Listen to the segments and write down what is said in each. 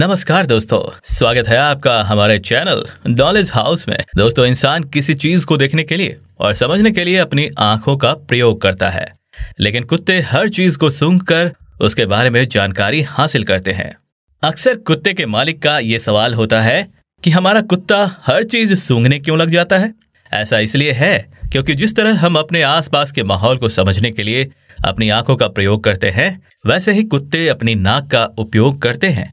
नमस्कार दोस्तों स्वागत है आपका हमारे चैनल नॉलेज हाउस में दोस्तों इंसान किसी चीज को देखने के लिए और समझने के लिए अपनी आंखों का प्रयोग करता है लेकिन कुत्ते हर चीज को सूंघ कर उसके बारे में जानकारी हासिल करते हैं अक्सर कुत्ते के मालिक का ये सवाल होता है कि हमारा कुत्ता हर चीज सूंघने क्यों लग जाता है ऐसा इसलिए है क्योंकि जिस तरह हम अपने आसपास के माहौल को समझने के लिए अपनी आंखों का प्रयोग करते हैं वैसे ही कुत्ते अपनी नाक का उपयोग करते हैं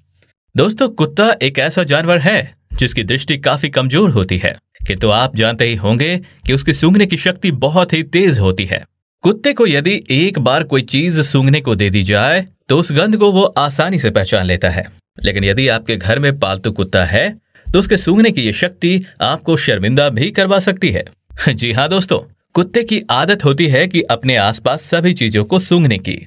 दोस्तों कुत्ता एक ऐसा जानवर है जिसकी दृष्टि काफी कमजोर होती है कि तो आप जानते ही होंगे कि उसकी सूंघने की शक्ति बहुत ही तेज होती है कुत्ते को यदि एक बार कोई चीज सूंघने को दे दी जाए तो उस गंध को वो आसानी से पहचान लेता है लेकिन यदि आपके घर में पालतू कुत्ता है तो उसके सूंघने की ये शक्ति आपको शर्मिंदा भी करवा सकती है जी हाँ दोस्तों कुत्ते की आदत होती है कि अपने आसपास सभी चीजों को सूंघने की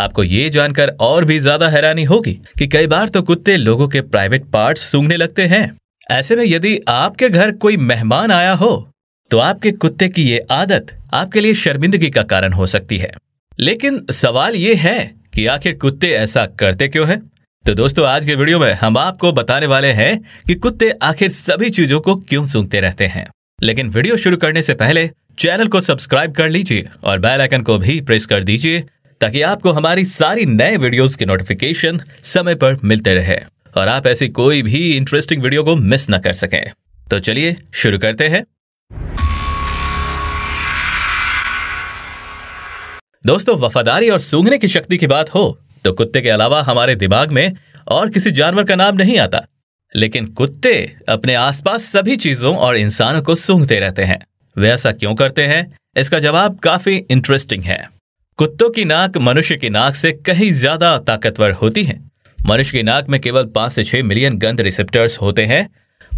आपको ये जानकर और भी ज्यादा हैरानी होगी कि कई बार तो कुत्ते लोगों के प्राइवेट पार्ट्स सूंघने लगते हैं ऐसे में यदि आपके घर कोई मेहमान आया हो तो आपके कुत्ते की ये आदत आपके लिए शर्मिंदगी का कारण हो सकती है लेकिन सवाल ये है कि आखिर कुत्ते ऐसा करते क्यों हैं तो दोस्तों आज के वीडियो में हम आपको बताने वाले हैं कि कुत्ते आखिर सभी चीजों को क्यों सूंघते रहते हैं लेकिन वीडियो शुरू करने से पहले चैनल को सब्सक्राइब कर लीजिए और बेल आइकन को भी प्रेस कर दीजिए ताकि आपको हमारी सारी नए वीडियोस की नोटिफिकेशन समय पर मिलते रहे और आप ऐसी कोई भी इंटरेस्टिंग वीडियो को मिस ना कर सकें तो चलिए शुरू करते हैं दोस्तों वफादारी और सूंघने की शक्ति की बात हो तो कुत्ते के अलावा हमारे दिमाग में और किसी जानवर का नाम नहीं आता लेकिन कुत्ते अपने आसपास सभी चीजों और इंसानों को सूंघते रहते हैं वे ऐसा क्यों करते हैं इसका जवाब काफी इंटरेस्टिंग है कुत्तों की नाक मनुष्य की नाक से कहीं ज्यादा ताकतवर होती है मनुष्य की नाक में केवल पांच से छह मिलियन गंध रिसेप्टर्स होते हैं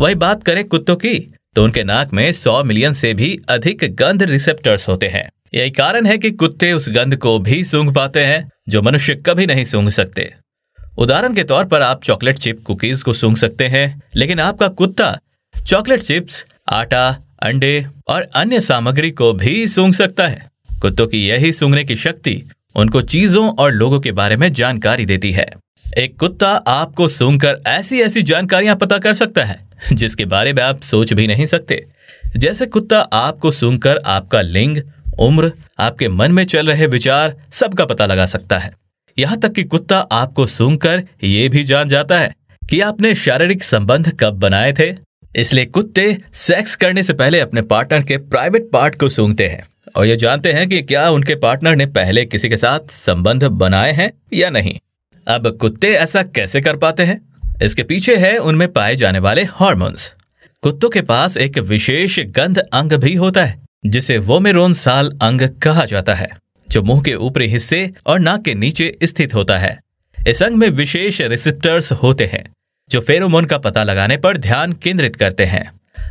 वही बात करें कुत्तों की तो उनके नाक में सौ मिलियन से भी अधिक गंध रिसेप्टर्स होते हैं यही कारण है कि कुत्ते उस गंध को भी सूंघ पाते हैं जो मनुष्य कभी नहीं सूंघ सकते उदाहरण के तौर पर आप चॉकलेट चिप कुकीज को सूंघ सकते हैं लेकिन आपका कुत्ता चॉकलेट चिप्स आटा अंडे और अन्य सामग्री को भी सूंघ सकता है कुत्तों की यही सूंघने की शक्ति उनको चीजों और लोगों के बारे में जानकारी देती है एक कुत्ता आपको सूंघकर ऐसी ऐसी जानकारियां पता कर सकता है जिसके बारे में आप सोच भी नहीं सकते जैसे कुत्ता आपको सूंघकर आपका लिंग उम्र आपके मन में चल रहे विचार सबका पता लगा सकता है यहाँ तक कि कुत्ता आपको सूंघकर ये भी जान जाता है कि आपने शारीरिक संबंध कब बनाए थे इसलिए कुत्ते सेक्स करने से पहले अपने पार्टनर के प्राइवेट पार्ट को सूंघते हैं और ये जानते हैं कि क्या उनके पार्टनर ने पहले किसी के साथ संबंध बनाए हैं या नहीं अब कुत्ते ऐसा कैसे कर पाते हैं इसके पीछे है उनमें पाए जाने वाले हॉर्मोन्स कुत्तों के पास एक विशेष गंध अंग भी होता है जिसे वोमेरोन साल अंग कहा जाता है जो मुंह के ऊपरी हिस्से और नाक के नीचे स्थित होता है इस अंग में विशेष रिसेप्टर्स होते हैं जो फेरोमोन का पता लगाने पर ध्यान केंद्रित करते हैं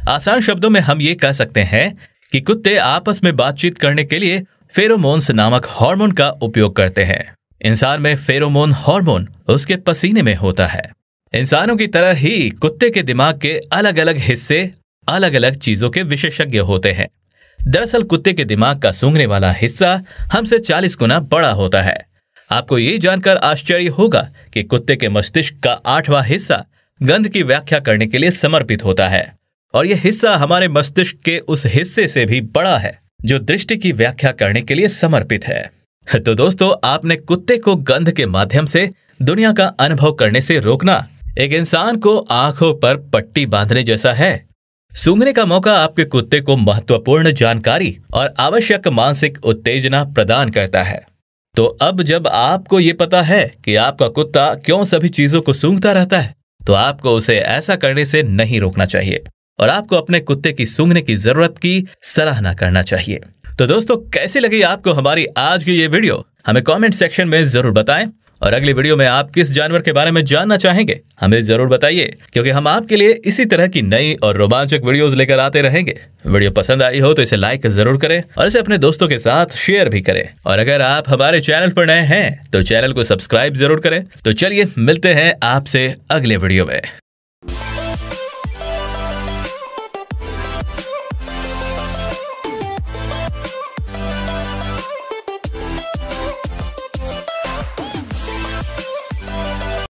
आसान शब्दों में हम ये कह सकते हैं कि कुत्ते आपस में बातचीत करने के लिए फेरोमोन्स नामक हार्मोन का उपयोग करते हैं इंसान में फेरोमोन हार्मोन उसके पसीने में होता है इंसानों की तरह ही कुत्ते के दिमाग के अलग अलग हिस्से अलग अलग चीजों के विशेषज्ञ होते हैं दरअसल कुत्ते के दिमाग का सूंघने वाला हिस्सा हमसे 40 गुना बड़ा होता है आपको ये जानकर आश्चर्य होगा कि कुत्ते के मस्तिष्क का आठवां हिस्सा गंध की व्याख्या करने के लिए समर्पित होता है और यह हिस्सा हमारे मस्तिष्क के उस हिस्से से भी बड़ा है जो दृष्टि की व्याख्या करने के लिए समर्पित है तो दोस्तों आपने कुत्ते को गंध के माध्यम से दुनिया का अनुभव करने से रोकना एक इंसान को आंखों पर पट्टी बांधने जैसा है सूंघने का मौका आपके कुत्ते को महत्वपूर्ण जानकारी और आवश्यक मानसिक उत्तेजना प्रदान करता है तो अब जब आपको ये पता है कि आपका कुत्ता क्यों सभी चीजों को सूंघता रहता है तो आपको उसे ऐसा करने से नहीं रोकना चाहिए और आपको अपने कुत्ते की सूंघने की जरूरत की सराहना करना चाहिए तो दोस्तों कैसी लगी आपको हमारी आज की ये वीडियो हमें कमेंट सेक्शन में जरूर बताएं और अगली वीडियो में आप किस जानवर के बारे में जानना चाहेंगे हमें जरूर बताइए क्योंकि हम आपके लिए इसी तरह की नई और रोमांचक वीडियोस लेकर आते रहेंगे वीडियो पसंद आई हो तो इसे लाइक जरूर करें और इसे अपने दोस्तों के साथ शेयर भी करें और अगर आप हमारे चैनल पर नए हैं तो चैनल को सब्सक्राइब जरूर करें तो चलिए मिलते हैं आपसे अगले वीडियो में